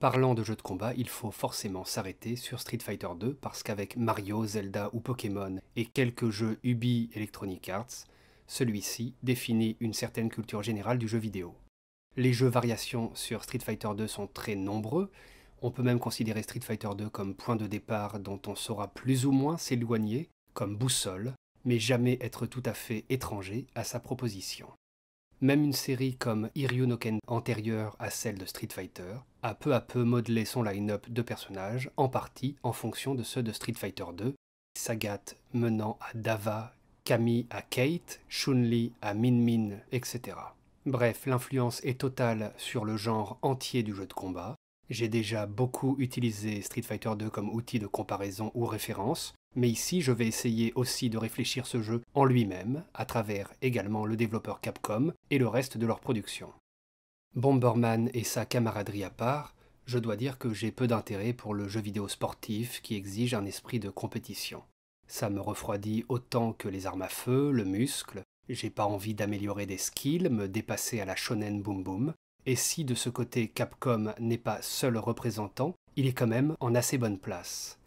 Parlant de jeux de combat, il faut forcément s'arrêter sur Street Fighter 2 parce qu'avec Mario, Zelda ou Pokémon et quelques jeux Ubi Electronic Arts, celui-ci définit une certaine culture générale du jeu vidéo. Les jeux variations sur Street Fighter 2 sont très nombreux, on peut même considérer Street Fighter 2 comme point de départ dont on saura plus ou moins s'éloigner, comme boussole, mais jamais être tout à fait étranger à sa proposition. Même une série comme Iryu no Ken antérieure à celle de Street Fighter a peu à peu modelé son line-up de personnages en partie en fonction de ceux de Street Fighter 2, Sagat menant à Dava, Kami à Kate, Chun-Li à Min Min, etc. Bref, l'influence est totale sur le genre entier du jeu de combat, j'ai déjà beaucoup utilisé Street Fighter 2 comme outil de comparaison ou référence, mais ici je vais essayer aussi de réfléchir ce jeu en lui-même, à travers également le développeur Capcom et le reste de leur production. Bomberman et sa camaraderie à part, je dois dire que j'ai peu d'intérêt pour le jeu vidéo sportif qui exige un esprit de compétition. Ça me refroidit autant que les armes à feu, le muscle, j'ai pas envie d'améliorer des skills, me dépasser à la shonen boom boom, et si de ce côté Capcom n'est pas seul représentant, il est quand même en assez bonne place.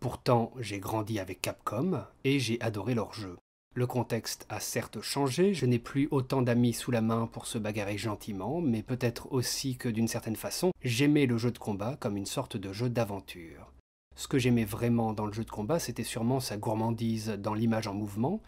Pourtant, j'ai grandi avec Capcom et j'ai adoré leur jeu. Le contexte a certes changé, je n'ai plus autant d'amis sous la main pour se bagarrer gentiment, mais peut-être aussi que d'une certaine façon, j'aimais le jeu de combat comme une sorte de jeu d'aventure. Ce que j'aimais vraiment dans le jeu de combat, c'était sûrement sa gourmandise dans l'image en mouvement,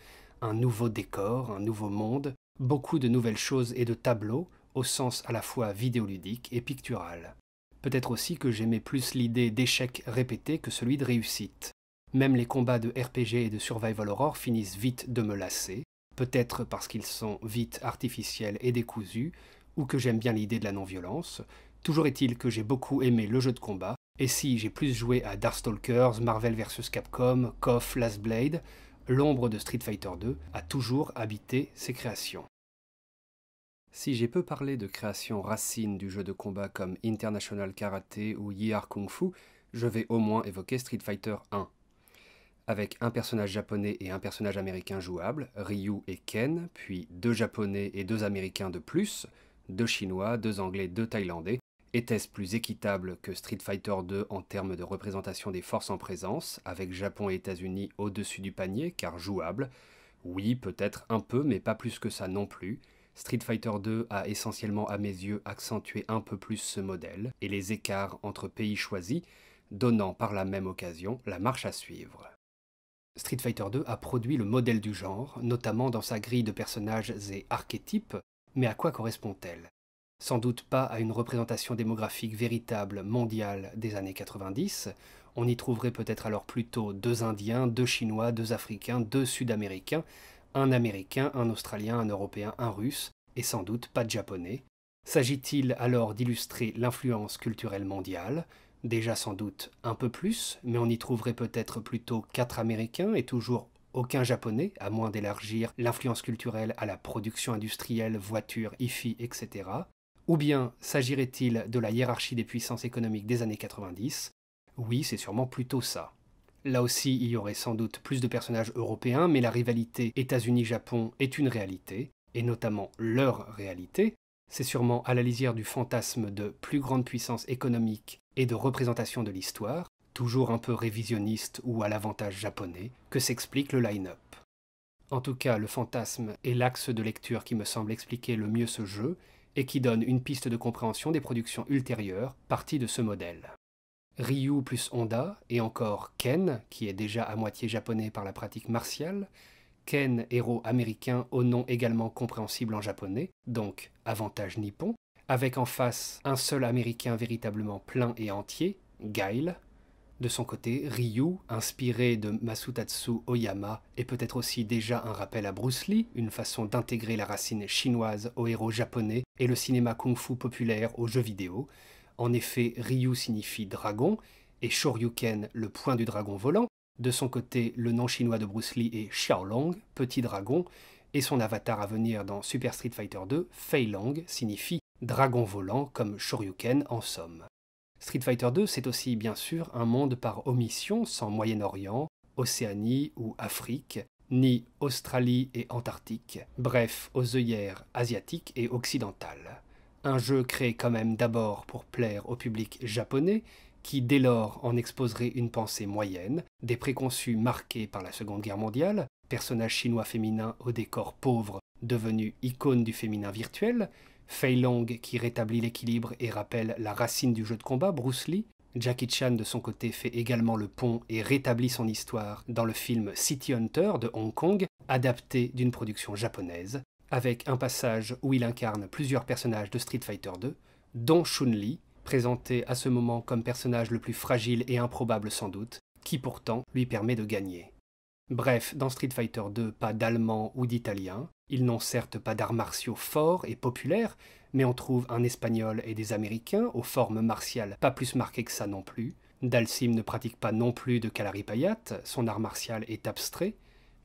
un nouveau décor, un nouveau monde, beaucoup de nouvelles choses et de tableaux, au sens à la fois vidéoludique et pictural. Peut-être aussi que j'aimais plus l'idée d'échec répété que celui de réussite. Même les combats de RPG et de survival horror finissent vite de me lasser, peut-être parce qu'ils sont vite artificiels et décousus, ou que j'aime bien l'idée de la non-violence. Toujours est-il que j'ai beaucoup aimé le jeu de combat, et si j'ai plus joué à Darkstalkers, Marvel vs Capcom, KOF, Last Blade, l'ombre de Street Fighter 2 a toujours habité ses créations. Si j'ai peu parlé de créations racines du jeu de combat comme International Karate ou Yihar Kung Fu, je vais au moins évoquer Street Fighter 1. Avec un personnage japonais et un personnage américain jouable, Ryu et Ken, puis deux japonais et deux américains de plus, deux chinois, deux anglais, deux thaïlandais, était-ce plus équitable que Street Fighter 2 en termes de représentation des forces en présence, avec Japon et États-Unis au-dessus du panier, car jouable Oui, peut-être un peu, mais pas plus que ça non plus. Street Fighter 2 a essentiellement à mes yeux accentué un peu plus ce modèle et les écarts entre pays choisis, donnant par la même occasion la marche à suivre. Street Fighter 2 a produit le modèle du genre, notamment dans sa grille de personnages et archétypes, mais à quoi correspond-elle Sans doute pas à une représentation démographique véritable, mondiale, des années 90, on y trouverait peut-être alors plutôt deux Indiens, deux Chinois, deux Africains, deux Sud-Américains, un Américain, un Australien, un Européen, un Russe, et sans doute pas de Japonais. S'agit-il alors d'illustrer l'influence culturelle mondiale Déjà sans doute un peu plus, mais on y trouverait peut-être plutôt quatre Américains et toujours aucun japonais, à moins d'élargir l'influence culturelle à la production industrielle, voitures, IFI, etc. Ou bien s'agirait-il de la hiérarchie des puissances économiques des années 90 Oui, c'est sûrement plutôt ça. Là aussi, il y aurait sans doute plus de personnages européens, mais la rivalité États-Unis-Japon est une réalité, et notamment leur réalité. C'est sûrement à la lisière du fantasme de plus grande puissance économique et de représentation de l'histoire, toujours un peu révisionniste ou à l'avantage japonais, que s'explique le line-up. En tout cas, le fantasme est l'axe de lecture qui me semble expliquer le mieux ce jeu et qui donne une piste de compréhension des productions ultérieures parties de ce modèle. Ryu plus Honda, et encore Ken, qui est déjà à moitié japonais par la pratique martiale, Ken, héros américain au nom également compréhensible en japonais, donc avantage nippon, avec en face un seul américain véritablement plein et entier, Gail. De son côté, Ryu, inspiré de Masutatsu Oyama, et peut-être aussi déjà un rappel à Bruce Lee, une façon d'intégrer la racine chinoise au héros japonais et le cinéma kung-fu populaire aux jeux vidéo, en effet, Ryu signifie dragon et Shoryuken, le point du dragon volant. De son côté, le nom chinois de Bruce Lee est Xiaolong, petit dragon, et son avatar à venir dans Super Street Fighter 2, Fei signifie dragon volant comme Shoryuken en somme. Street Fighter 2, c'est aussi bien sûr un monde par omission sans Moyen-Orient, Océanie ou Afrique, ni Australie et Antarctique, bref, aux œillères asiatiques et occidentales un jeu créé quand même d'abord pour plaire au public japonais, qui dès lors en exposerait une pensée moyenne, des préconçus marqués par la Seconde Guerre mondiale, personnage chinois féminin au décor pauvre devenu icône du féminin virtuel, Fei Long qui rétablit l'équilibre et rappelle la racine du jeu de combat, Bruce Lee, Jackie Chan de son côté fait également le pont et rétablit son histoire dans le film City Hunter de Hong Kong, adapté d'une production japonaise, avec un passage où il incarne plusieurs personnages de Street Fighter 2, dont Chun-Li, présenté à ce moment comme personnage le plus fragile et improbable sans doute, qui pourtant lui permet de gagner. Bref, dans Street Fighter 2, pas d'allemand ou d'italien, ils n'ont certes pas d'arts martiaux forts et populaires, mais on trouve un espagnol et des américains aux formes martiales pas plus marquées que ça non plus. Dalsim ne pratique pas non plus de Kalaripayat, son art martial est abstrait,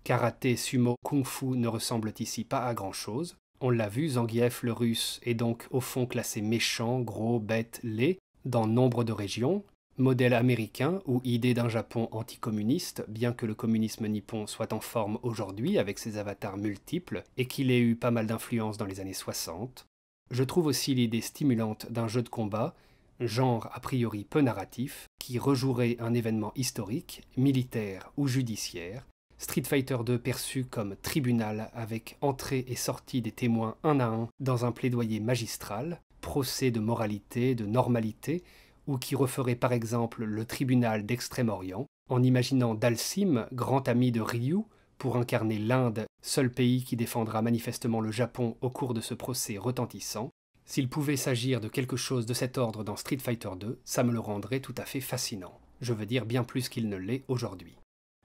Karaté, sumo, kung-fu ne ressemblent ici pas à grand-chose. On l'a vu, Zangief le russe est donc au fond classé méchant, gros, bête, laid, dans nombre de régions, modèle américain ou idée d'un Japon anticommuniste, bien que le communisme nippon soit en forme aujourd'hui avec ses avatars multiples et qu'il ait eu pas mal d'influence dans les années 60. Je trouve aussi l'idée stimulante d'un jeu de combat, genre a priori peu narratif, qui rejouerait un événement historique, militaire ou judiciaire, Street Fighter II perçu comme tribunal avec entrée et sortie des témoins un à un dans un plaidoyer magistral, procès de moralité, de normalité, ou qui referait par exemple le tribunal d'Extrême-Orient, en imaginant Dalsim, grand ami de Ryu, pour incarner l'Inde, seul pays qui défendra manifestement le Japon au cours de ce procès retentissant. S'il pouvait s'agir de quelque chose de cet ordre dans Street Fighter II, ça me le rendrait tout à fait fascinant. Je veux dire bien plus qu'il ne l'est aujourd'hui.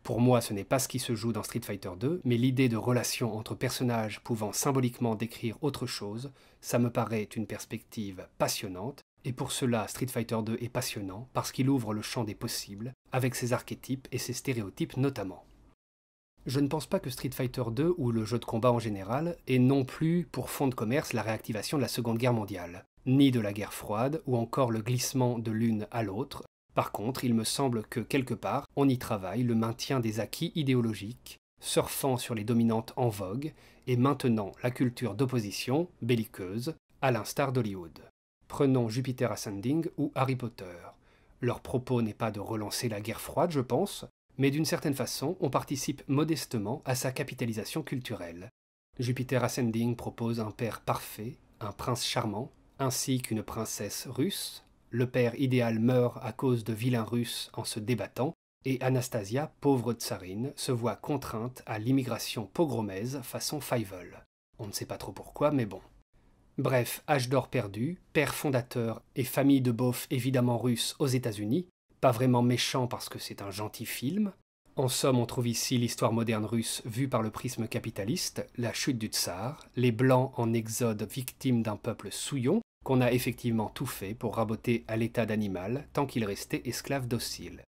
Pour moi, ce n'est pas ce qui se joue dans Street Fighter 2, mais l'idée de relation entre personnages pouvant symboliquement décrire autre chose, ça me paraît une perspective passionnante, et pour cela Street Fighter 2 est passionnant parce qu'il ouvre le champ des possibles, avec ses archétypes et ses stéréotypes notamment. Je ne pense pas que Street Fighter 2 ou le jeu de combat en général ait non plus pour fond de commerce la réactivation de la Seconde Guerre mondiale, ni de la guerre froide ou encore le glissement de l'une à l'autre par contre, il me semble que quelque part, on y travaille le maintien des acquis idéologiques, surfant sur les dominantes en vogue et maintenant la culture d'opposition, belliqueuse, à l'instar d'Hollywood. Prenons Jupiter Ascending ou Harry Potter. Leur propos n'est pas de relancer la guerre froide, je pense, mais d'une certaine façon, on participe modestement à sa capitalisation culturelle. Jupiter Ascending propose un père parfait, un prince charmant, ainsi qu'une princesse russe, le père idéal meurt à cause de vilains Russes en se débattant, et Anastasia, pauvre tsarine, se voit contrainte à l'immigration pogromaise façon Fievel. On ne sait pas trop pourquoi, mais bon. Bref, âge d'or perdu, père fondateur et famille de beauf évidemment russes aux États-Unis, pas vraiment méchant parce que c'est un gentil film. En somme, on trouve ici l'histoire moderne russe vue par le prisme capitaliste, la chute du tsar, les blancs en exode victimes d'un peuple souillon, qu'on a effectivement tout fait pour raboter à l'état d'animal tant qu'il restait esclave docile.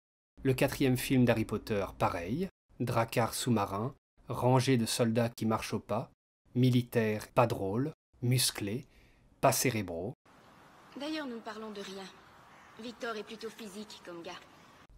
Le quatrième film d'Harry Potter, pareil, dracard sous-marin, rangée de soldats qui marchent au pas, militaires pas drôles, musclés, pas cérébraux. D'ailleurs, nous ne parlons de rien. Victor est plutôt physique comme gars.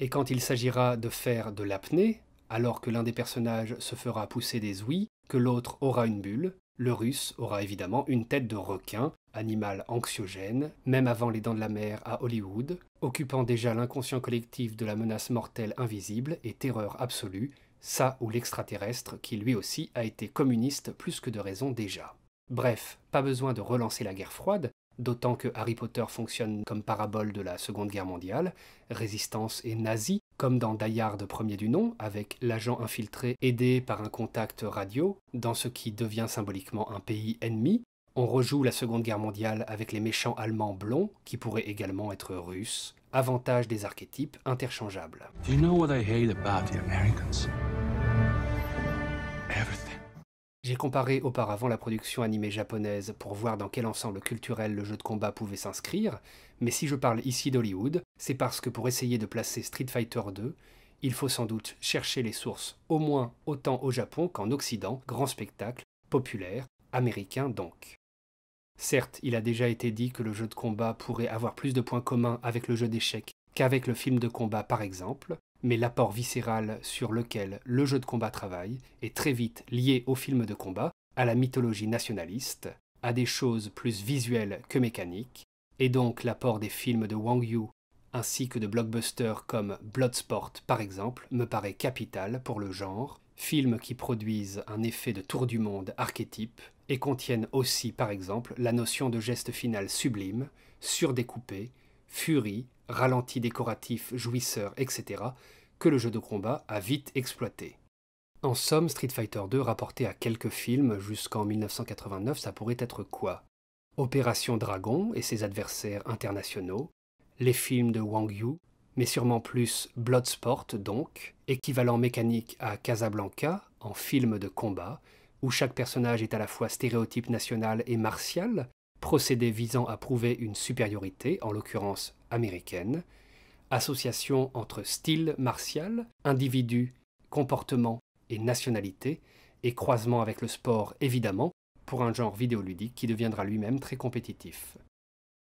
Et quand il s'agira de faire de l'apnée, alors que l'un des personnages se fera pousser des ouïes, que l'autre aura une bulle, le russe aura évidemment une tête de requin animal anxiogène, même avant les dents de la mer à Hollywood, occupant déjà l'inconscient collectif de la menace mortelle invisible et terreur absolue, ça ou l'extraterrestre qui lui aussi a été communiste plus que de raison déjà. Bref, pas besoin de relancer la guerre froide, d'autant que Harry Potter fonctionne comme parabole de la Seconde Guerre mondiale, résistance et nazi, comme dans Die Hard premier du nom, avec l'agent infiltré aidé par un contact radio, dans ce qui devient symboliquement un pays ennemi, on rejoue la Seconde Guerre mondiale avec les méchants allemands blonds, qui pourraient également être russes. Avantage des archétypes interchangeables. J'ai comparé auparavant la production animée japonaise pour voir dans quel ensemble culturel le jeu de combat pouvait s'inscrire, mais si je parle ici d'Hollywood, c'est parce que pour essayer de placer Street Fighter 2, il faut sans doute chercher les sources au moins autant au Japon qu'en Occident, grand spectacle, populaire, américain donc. Certes, il a déjà été dit que le jeu de combat pourrait avoir plus de points communs avec le jeu d'échecs qu'avec le film de combat par exemple, mais l'apport viscéral sur lequel le jeu de combat travaille est très vite lié au film de combat, à la mythologie nationaliste, à des choses plus visuelles que mécaniques, et donc l'apport des films de Wang Yu ainsi que de blockbusters comme Bloodsport par exemple me paraît capital pour le genre films qui produisent un effet de tour du monde archétype et contiennent aussi, par exemple, la notion de geste final sublime, surdécoupé, furie, ralenti décoratif, jouisseur, etc., que le jeu de combat a vite exploité. En somme, Street Fighter 2 rapporté à quelques films jusqu'en 1989, ça pourrait être quoi Opération Dragon et ses adversaires internationaux, les films de Wang Yu, mais sûrement plus Bloodsport donc, équivalent mécanique à Casablanca en film de combat, où chaque personnage est à la fois stéréotype national et martial, procédé visant à prouver une supériorité, en l'occurrence américaine, association entre style martial, individu, comportement et nationalité, et croisement avec le sport évidemment, pour un genre vidéoludique qui deviendra lui-même très compétitif.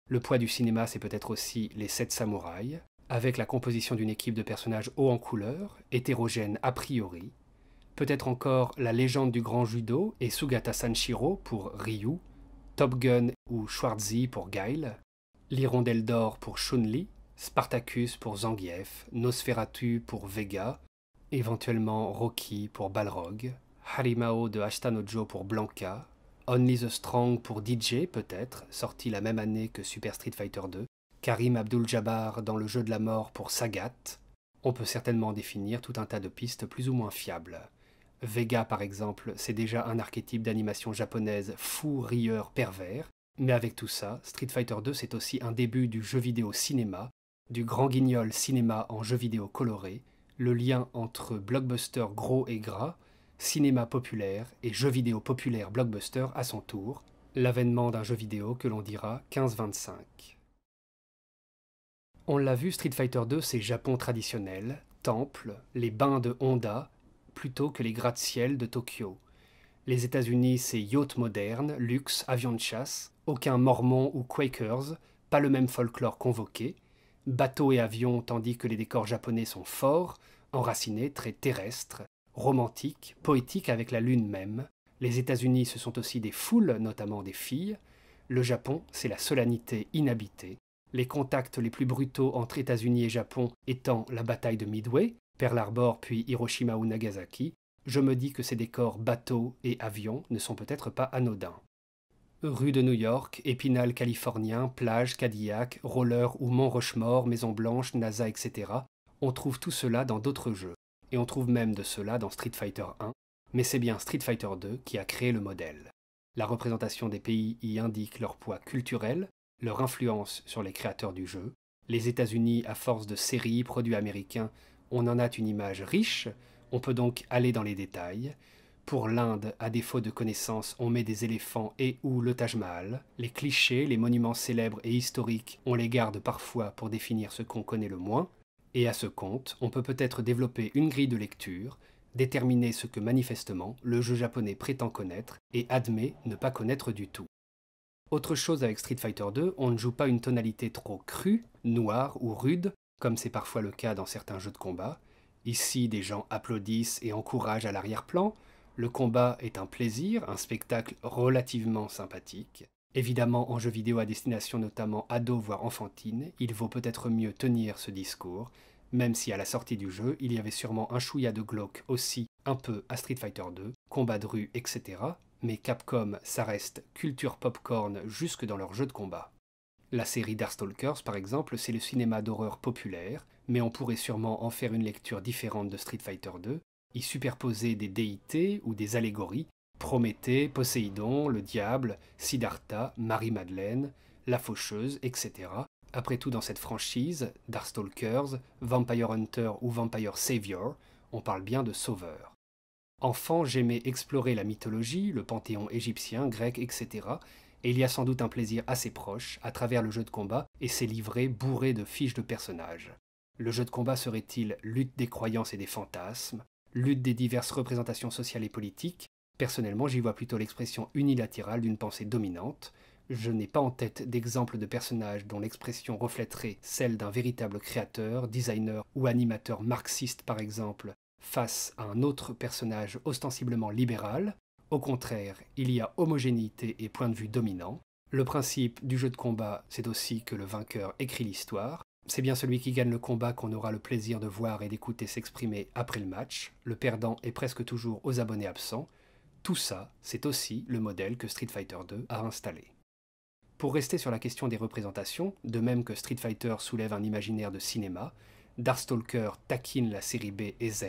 Le poids du cinéma, c'est peut-être aussi Les Sept Samouraïs, avec la composition d'une équipe de personnages hauts en couleur, hétérogènes a priori, peut-être encore la légende du grand judo et Sugata Sanshiro pour Ryu, Top Gun ou Schwarzy pour Guile, l'Hirondelle d'or pour Chun-Li, Spartacus pour Zangief, Nosferatu pour Vega, éventuellement Rocky pour Balrog, Harimao de Ashtanojo pour Blanca, Only the Strong pour DJ peut-être, sorti la même année que Super Street Fighter 2, Karim Abdul-Jabbar dans le jeu de la mort pour Sagat, on peut certainement définir tout un tas de pistes plus ou moins fiables. Vega, par exemple, c'est déjà un archétype d'animation japonaise fou, rieur, pervers, mais avec tout ça, Street Fighter 2 c'est aussi un début du jeu vidéo cinéma, du grand guignol cinéma en jeu vidéo coloré, le lien entre blockbuster gros et gras, cinéma populaire et jeu vidéo populaire blockbuster à son tour, l'avènement d'un jeu vidéo que l'on dira 1525. On l'a vu, Street Fighter 2, c'est Japon traditionnel, temple, les bains de Honda, plutôt que les gratte-ciel de Tokyo. Les États-Unis, c'est yacht moderne, luxe, avion de chasse, aucun mormon ou quakers, pas le même folklore convoqué, bateaux et avions tandis que les décors japonais sont forts, enracinés, très terrestres, romantiques, poétiques avec la lune même. Les États-Unis, ce sont aussi des foules, notamment des filles. Le Japon, c'est la solennité inhabitée, les contacts les plus brutaux entre États-Unis et Japon étant la bataille de Midway, Pearl Harbor puis Hiroshima ou Nagasaki, je me dis que ces décors bateaux et avions ne sont peut-être pas anodins. Rue de New York, Épinal californien, plage, Cadillac, roller ou Mont Rochemort, Maison Blanche, NASA, etc., on trouve tout cela dans d'autres jeux, et on trouve même de cela dans Street Fighter 1, mais c'est bien Street Fighter 2 qui a créé le modèle. La représentation des pays y indique leur poids culturel, leur influence sur les créateurs du jeu. Les États-Unis, à force de séries, produits américains, on en a une image riche, on peut donc aller dans les détails. Pour l'Inde, à défaut de connaissances, on met des éléphants et ou le Taj Mahal. Les clichés, les monuments célèbres et historiques, on les garde parfois pour définir ce qu'on connaît le moins. Et à ce compte, on peut peut-être développer une grille de lecture, déterminer ce que manifestement le jeu japonais prétend connaître et admet ne pas connaître du tout. Autre chose avec Street Fighter 2, on ne joue pas une tonalité trop crue, noire ou rude, comme c'est parfois le cas dans certains jeux de combat. Ici, des gens applaudissent et encouragent à l'arrière-plan. Le combat est un plaisir, un spectacle relativement sympathique. Évidemment, en jeu vidéo à destination notamment ado voire enfantine, il vaut peut-être mieux tenir ce discours, même si à la sortie du jeu, il y avait sûrement un chouïa de glauque aussi, un peu à Street Fighter 2, combat de rue, etc., mais Capcom, ça reste culture popcorn jusque dans leurs jeux de combat. La série Darkstalkers, par exemple, c'est le cinéma d'horreur populaire, mais on pourrait sûrement en faire une lecture différente de Street Fighter II, y superposer des déités ou des allégories, Prométhée, Poséidon, le diable, Siddhartha, Marie-Madeleine, la faucheuse, etc. Après tout, dans cette franchise, Darkstalkers, Vampire Hunter ou Vampire Savior, on parle bien de sauveur. Enfant, j'aimais explorer la mythologie, le panthéon égyptien, grec, etc. Et il y a sans doute un plaisir assez proche à travers le jeu de combat et ses livrets bourrés de fiches de personnages. Le jeu de combat serait-il lutte des croyances et des fantasmes, lutte des diverses représentations sociales et politiques Personnellement, j'y vois plutôt l'expression unilatérale d'une pensée dominante. Je n'ai pas en tête d'exemple de personnage dont l'expression reflèterait celle d'un véritable créateur, designer ou animateur marxiste par exemple, Face à un autre personnage ostensiblement libéral, au contraire, il y a homogénéité et point de vue dominant. Le principe du jeu de combat, c'est aussi que le vainqueur écrit l'histoire. C'est bien celui qui gagne le combat qu'on aura le plaisir de voir et d'écouter s'exprimer après le match. Le perdant est presque toujours aux abonnés absents. Tout ça, c'est aussi le modèle que Street Fighter 2 a installé. Pour rester sur la question des représentations, de même que Street Fighter soulève un imaginaire de cinéma, Darstalker taquine la série B et Z,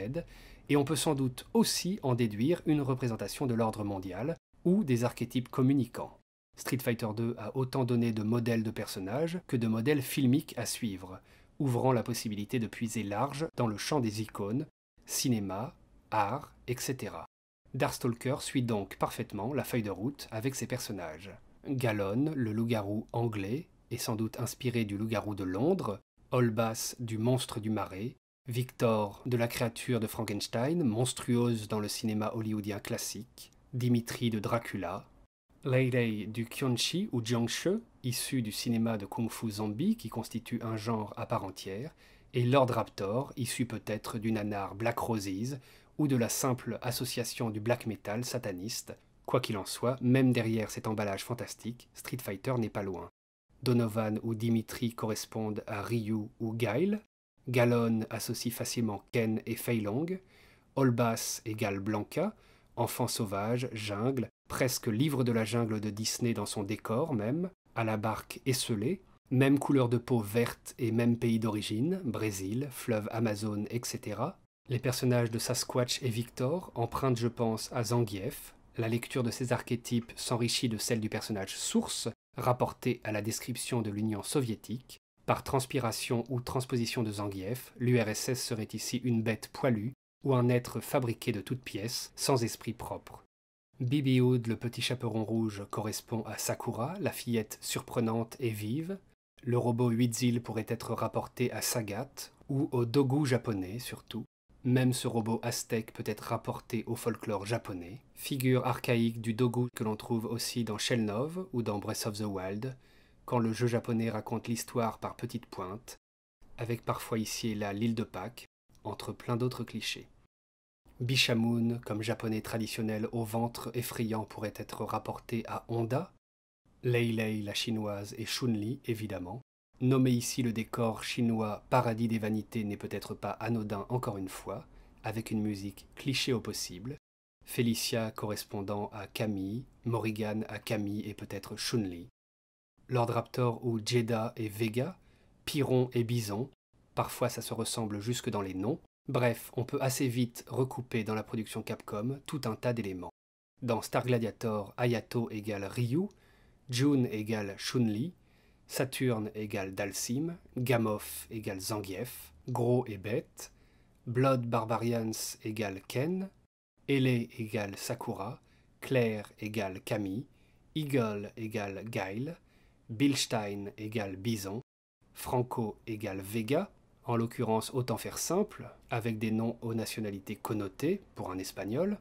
et on peut sans doute aussi en déduire une représentation de l'ordre mondial ou des archétypes communicants. Street Fighter 2 a autant donné de modèles de personnages que de modèles filmiques à suivre, ouvrant la possibilité de puiser large dans le champ des icônes, cinéma, art, etc. Darstalker suit donc parfaitement la feuille de route avec ses personnages. Galon, le loup-garou anglais, est sans doute inspiré du loup-garou de Londres, Olbass, du Monstre du Marais, Victor de la créature de Frankenstein, monstrueuse dans le cinéma hollywoodien classique, Dimitri de Dracula, Leilei du Kyonshi ou Jiangshe, issu du cinéma de Kung Fu Zombie qui constitue un genre à part entière, et Lord Raptor, issu peut-être du nanar Black Roses ou de la simple association du black metal sataniste. Quoi qu'il en soit, même derrière cet emballage fantastique, Street Fighter n'est pas loin. Donovan ou Dimitri correspondent à Ryu ou Gail, Galon associe facilement Ken et Feilong, Olbas égale Blanca, enfant sauvage, jungle, presque livre de la jungle de Disney dans son décor même, à la barque esselée, même couleur de peau verte et même pays d'origine, Brésil, fleuve Amazon, etc. Les personnages de Sasquatch et Victor empruntent, je pense, à Zangief. La lecture de ces archétypes s'enrichit de celle du personnage source, rapporté à la description de l'Union soviétique, par transpiration ou transposition de Zangief, l'URSS serait ici une bête poilue ou un être fabriqué de toutes pièces, sans esprit propre. Bibi Hood, le petit chaperon rouge, correspond à Sakura, la fillette surprenante et vive. Le robot Huitzil pourrait être rapporté à Sagat, ou au Dogu japonais surtout. Même ce robot aztèque peut être rapporté au folklore japonais, figure archaïque du dogu que l'on trouve aussi dans Shelnov ou dans Breath of the Wild, quand le jeu japonais raconte l'histoire par petites pointes, avec parfois ici et là l'île de Pâques, entre plein d'autres clichés. Bishamun, comme japonais traditionnel au ventre effrayant, pourrait être rapporté à Honda, Leilei la chinoise et Shunli, évidemment, Nommer ici le décor chinois Paradis des vanités n'est peut-être pas anodin encore une fois, avec une musique cliché au possible, Felicia correspondant à Camille, Morrigan à Camille et peut-être Chun-Li, Lord Raptor ou Jeddah et Vega, Piron et Bison, parfois ça se ressemble jusque dans les noms, bref, on peut assez vite recouper dans la production Capcom tout un tas d'éléments. Dans Star Gladiator, Ayato égale Ryu, June égale chun Saturne égale Dalsim, Gamoff égale Zangief, Gros et Bête, Blood Barbarians égale Ken, Ele égale Sakura, Claire égale Camille, Eagle égale Guile, Bilstein égale Bison, Franco égale Vega, en l'occurrence autant faire simple, avec des noms aux nationalités connotées pour un espagnol.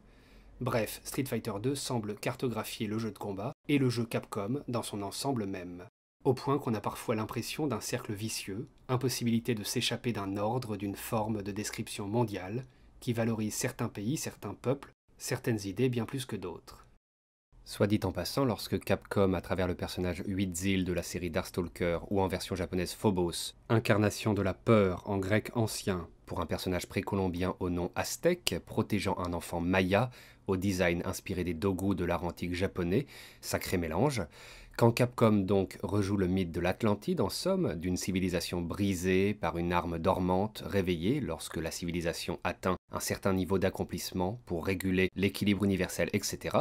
Bref, Street Fighter 2 semble cartographier le jeu de combat et le jeu Capcom dans son ensemble même au point qu'on a parfois l'impression d'un cercle vicieux, impossibilité de s'échapper d'un ordre, d'une forme de description mondiale, qui valorise certains pays, certains peuples, certaines idées bien plus que d'autres. Soit dit en passant, lorsque Capcom, à travers le personnage Huitzil de la série Darkstalker, ou en version japonaise Phobos, incarnation de la peur en grec ancien, pour un personnage précolombien au nom aztèque, protégeant un enfant maya, au design inspiré des dogus de l'art antique japonais, sacré mélange, quand Capcom donc rejoue le mythe de l'Atlantide, en somme, d'une civilisation brisée par une arme dormante réveillée lorsque la civilisation atteint un certain niveau d'accomplissement pour réguler l'équilibre universel, etc.,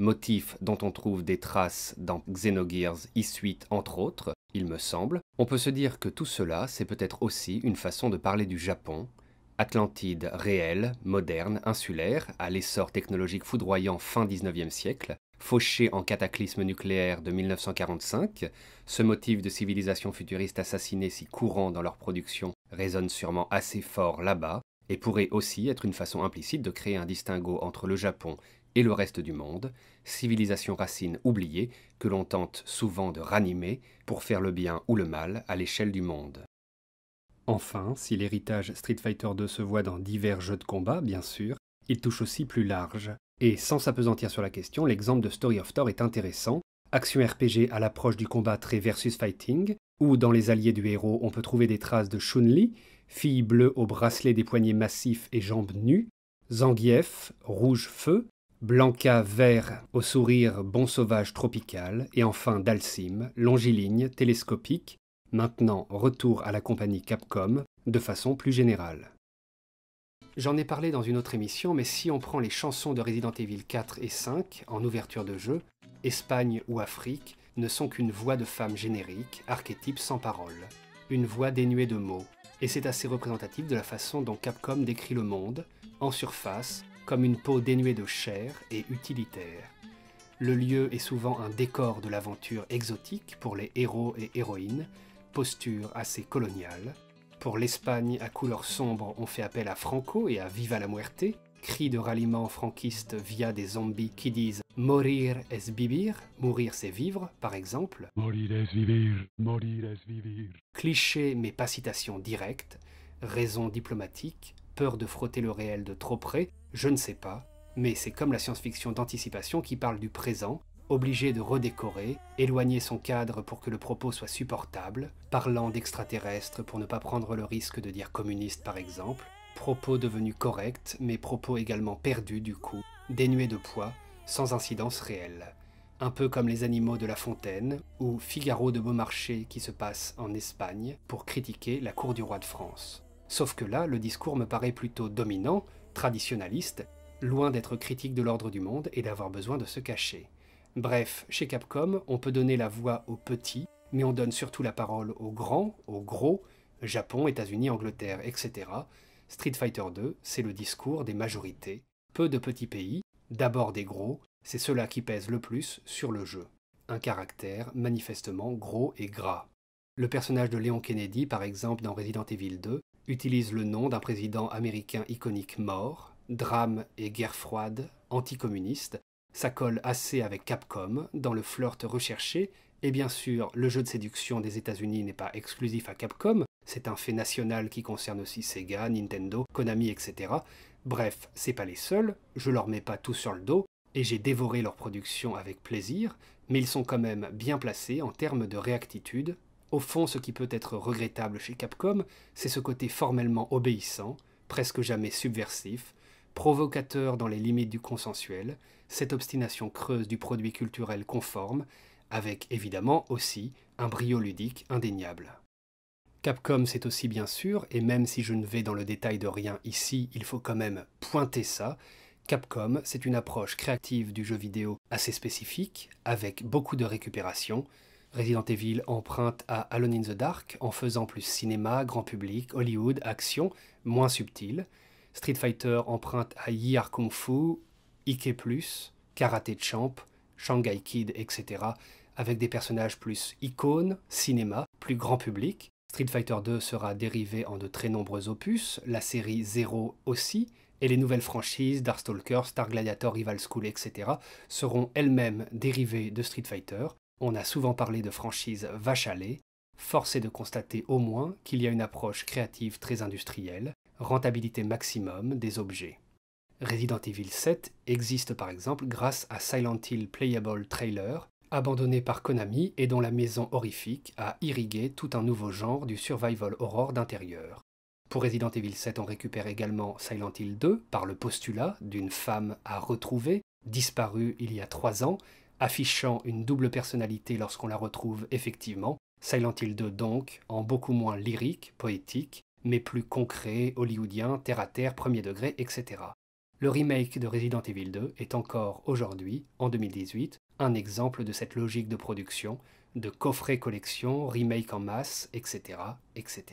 motif dont on trouve des traces dans Xenogears i suite entre autres, il me semble, on peut se dire que tout cela, c'est peut-être aussi une façon de parler du Japon, Atlantide réelle, moderne, insulaire, à l'essor technologique foudroyant fin 19e siècle, fauché en cataclysme nucléaire de 1945, ce motif de civilisation futuriste assassinée si courant dans leur production résonne sûrement assez fort là-bas, et pourrait aussi être une façon implicite de créer un distinguo entre le Japon et le reste du monde, civilisation racine oubliée que l'on tente souvent de ranimer pour faire le bien ou le mal à l'échelle du monde. Enfin, si l'héritage Street Fighter II se voit dans divers jeux de combat, bien sûr, il touche aussi plus large, et sans s'apesantir sur la question, l'exemple de Story of Thor est intéressant. Action RPG à l'approche du combat très versus fighting, où dans les alliés du héros on peut trouver des traces de Shunli, fille bleue au bracelet des poignets massifs et jambes nues, Zangief, rouge feu, Blanca vert au sourire bon sauvage tropical, et enfin Dalsim, longiligne, télescopique, maintenant retour à la compagnie Capcom de façon plus générale. J'en ai parlé dans une autre émission, mais si on prend les chansons de Resident Evil 4 et 5 en ouverture de jeu, Espagne ou Afrique ne sont qu'une voix de femme générique, archétype sans parole, une voix dénuée de mots, et c'est assez représentatif de la façon dont Capcom décrit le monde, en surface, comme une peau dénuée de chair et utilitaire. Le lieu est souvent un décor de l'aventure exotique pour les héros et héroïnes, posture assez coloniale, pour l'Espagne à couleur sombre, on fait appel à Franco et à Viva la Muerte, cri de ralliement franquiste via des zombies qui disent Morir es vivir, mourir c'est vivre, par exemple. Morir es vivir, morir vivir. Cliché mais pas citation directe, raison diplomatique, peur de frotter le réel de trop près, je ne sais pas, mais c'est comme la science-fiction d'anticipation qui parle du présent, obligé de redécorer, éloigner son cadre pour que le propos soit supportable, parlant d'extraterrestres pour ne pas prendre le risque de dire communiste par exemple, propos devenus corrects mais propos également perdus du coup, dénués de poids, sans incidence réelle. Un peu comme les animaux de La Fontaine ou Figaro de Beaumarchais qui se passe en Espagne pour critiquer la cour du roi de France. Sauf que là, le discours me paraît plutôt dominant, traditionaliste, loin d'être critique de l'ordre du monde et d'avoir besoin de se cacher. Bref, chez Capcom, on peut donner la voix aux petits, mais on donne surtout la parole aux grands, aux gros, Japon, États-Unis, Angleterre, etc. Street Fighter 2, c'est le discours des majorités. Peu de petits pays, d'abord des gros, c'est cela qui pèse le plus sur le jeu. Un caractère manifestement gros et gras. Le personnage de Léon Kennedy, par exemple, dans Resident Evil 2, utilise le nom d'un président américain iconique mort, drame et guerre froide, anticommuniste, ça colle assez avec Capcom dans le flirt recherché, et bien sûr, le jeu de séduction des États-Unis n'est pas exclusif à Capcom, c'est un fait national qui concerne aussi Sega, Nintendo, Konami, etc. Bref, c'est pas les seuls, je leur mets pas tout sur le dos, et j'ai dévoré leur production avec plaisir, mais ils sont quand même bien placés en termes de réactitude. Au fond, ce qui peut être regrettable chez Capcom, c'est ce côté formellement obéissant, presque jamais subversif, provocateur dans les limites du consensuel, cette obstination creuse du produit culturel conforme, avec évidemment aussi un brio ludique indéniable. Capcom c'est aussi bien sûr, et même si je ne vais dans le détail de rien ici, il faut quand même pointer ça, Capcom c'est une approche créative du jeu vidéo assez spécifique, avec beaucoup de récupération, Resident Evil emprunte à Alone in the Dark en faisant plus cinéma, grand public, Hollywood, action, moins subtil. Street Fighter emprunte à Yi Kung Fu, Ike+, Karate Champ, Shanghai Kid, etc., avec des personnages plus icônes, cinéma, plus grand public. Street Fighter 2 sera dérivé en de très nombreux opus, la série Zero aussi, et les nouvelles franchises Darkstalker, Star Gladiator, Rival School, etc. seront elles-mêmes dérivées de Street Fighter. On a souvent parlé de franchise vache à Force est de constater au moins qu'il y a une approche créative très industrielle, rentabilité maximum des objets. Resident Evil 7 existe par exemple grâce à Silent Hill Playable Trailer, abandonné par Konami et dont la maison horrifique a irrigué tout un nouveau genre du survival horror d'intérieur. Pour Resident Evil 7, on récupère également Silent Hill 2 par le postulat d'une femme à retrouver, disparue il y a trois ans, affichant une double personnalité lorsqu'on la retrouve effectivement. Silent Hill 2 donc, en beaucoup moins lyrique, poétique, mais plus concret, hollywoodien, terre à terre, premier degré, etc le remake de Resident Evil 2 est encore aujourd'hui, en 2018, un exemple de cette logique de production, de coffret collection, remake en masse, etc., etc.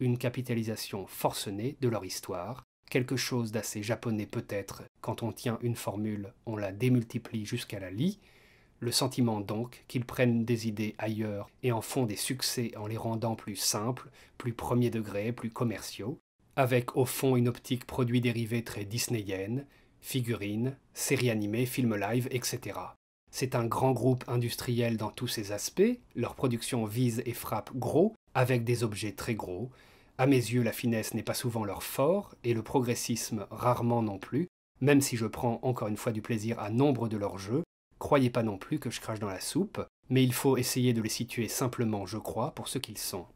Une capitalisation forcenée de leur histoire, quelque chose d'assez japonais peut-être, quand on tient une formule, on la démultiplie jusqu'à la lie, le sentiment donc qu'ils prennent des idées ailleurs et en font des succès en les rendant plus simples, plus premier degré, plus commerciaux, avec au fond une optique produit dérivé très disneyienne, figurines, séries animées, films live, etc. C'est un grand groupe industriel dans tous ses aspects, leur production vise et frappe gros, avec des objets très gros. À mes yeux, la finesse n'est pas souvent leur fort, et le progressisme rarement non plus, même si je prends encore une fois du plaisir à nombre de leurs jeux, croyez pas non plus que je crache dans la soupe, mais il faut essayer de les situer simplement, je crois, pour ce qu'ils sont.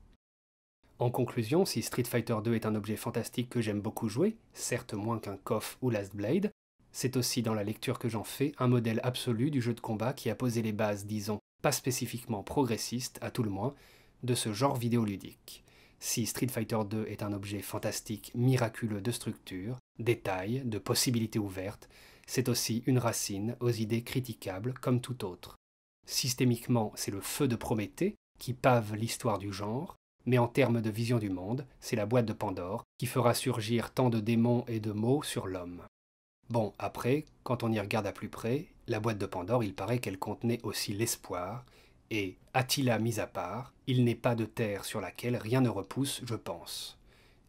En conclusion, si Street Fighter 2 est un objet fantastique que j'aime beaucoup jouer, certes moins qu'un KOF ou Last Blade, c'est aussi dans la lecture que j'en fais un modèle absolu du jeu de combat qui a posé les bases, disons, pas spécifiquement progressistes, à tout le moins, de ce genre vidéoludique. Si Street Fighter 2 est un objet fantastique, miraculeux de structure, d'étail, de possibilités ouvertes, c'est aussi une racine aux idées critiquables comme tout autre. Systémiquement, c'est le feu de Prométhée qui pave l'histoire du genre, mais en termes de vision du monde, c'est la boîte de Pandore qui fera surgir tant de démons et de maux sur l'homme. Bon, après, quand on y regarde à plus près, la boîte de Pandore, il paraît qu'elle contenait aussi l'espoir, et, Attila mis à part, il n'est pas de terre sur laquelle rien ne repousse, je pense.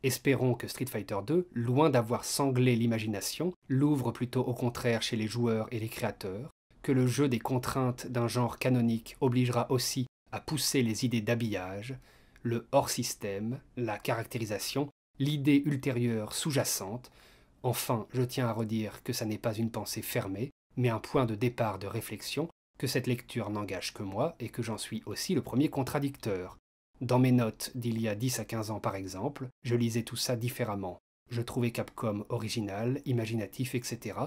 Espérons que Street Fighter II, loin d'avoir sanglé l'imagination, l'ouvre plutôt au contraire chez les joueurs et les créateurs, que le jeu des contraintes d'un genre canonique obligera aussi à pousser les idées d'habillage, le hors-système, la caractérisation, l'idée ultérieure sous-jacente. Enfin, je tiens à redire que ça n'est pas une pensée fermée, mais un point de départ de réflexion, que cette lecture n'engage que moi et que j'en suis aussi le premier contradicteur. Dans mes notes d'il y a 10 à 15 ans par exemple, je lisais tout ça différemment. Je trouvais Capcom original, imaginatif, etc.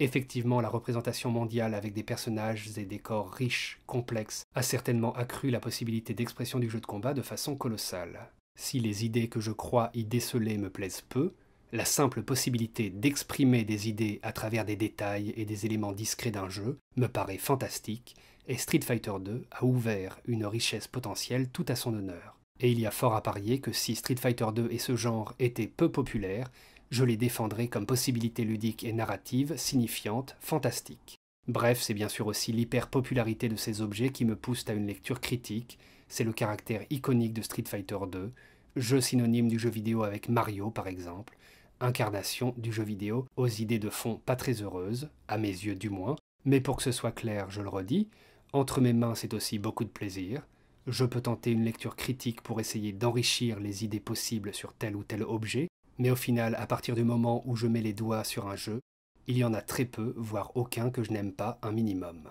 Effectivement, la représentation mondiale avec des personnages et des décors riches, complexes, a certainement accru la possibilité d'expression du jeu de combat de façon colossale. Si les idées que je crois y déceler me plaisent peu, la simple possibilité d'exprimer des idées à travers des détails et des éléments discrets d'un jeu me paraît fantastique, et Street Fighter 2 a ouvert une richesse potentielle tout à son honneur. Et il y a fort à parier que si Street Fighter 2 et ce genre étaient peu populaires, je les défendrai comme possibilités ludiques et narratives, signifiantes, fantastiques. Bref, c'est bien sûr aussi l'hyper-popularité de ces objets qui me poussent à une lecture critique, c'est le caractère iconique de Street Fighter 2, jeu synonyme du jeu vidéo avec Mario par exemple, incarnation du jeu vidéo aux idées de fond pas très heureuses, à mes yeux du moins, mais pour que ce soit clair, je le redis, entre mes mains c'est aussi beaucoup de plaisir, je peux tenter une lecture critique pour essayer d'enrichir les idées possibles sur tel ou tel objet, mais au final, à partir du moment où je mets les doigts sur un jeu, il y en a très peu, voire aucun que je n'aime pas un minimum.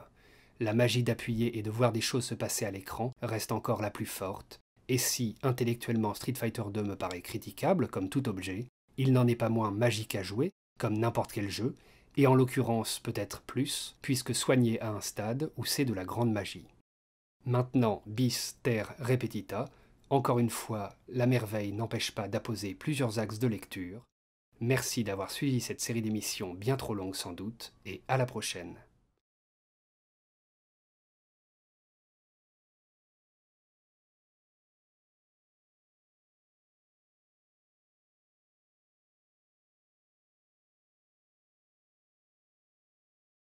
La magie d'appuyer et de voir des choses se passer à l'écran reste encore la plus forte, et si, intellectuellement, Street Fighter 2 me paraît critiquable, comme tout objet, il n'en est pas moins magique à jouer, comme n'importe quel jeu, et en l'occurrence peut-être plus, puisque soigné à un stade où c'est de la grande magie. Maintenant, bis, ter, repetita, encore une fois, la merveille n'empêche pas d'apposer plusieurs axes de lecture. Merci d'avoir suivi cette série d'émissions bien trop longue sans doute, et à la prochaine.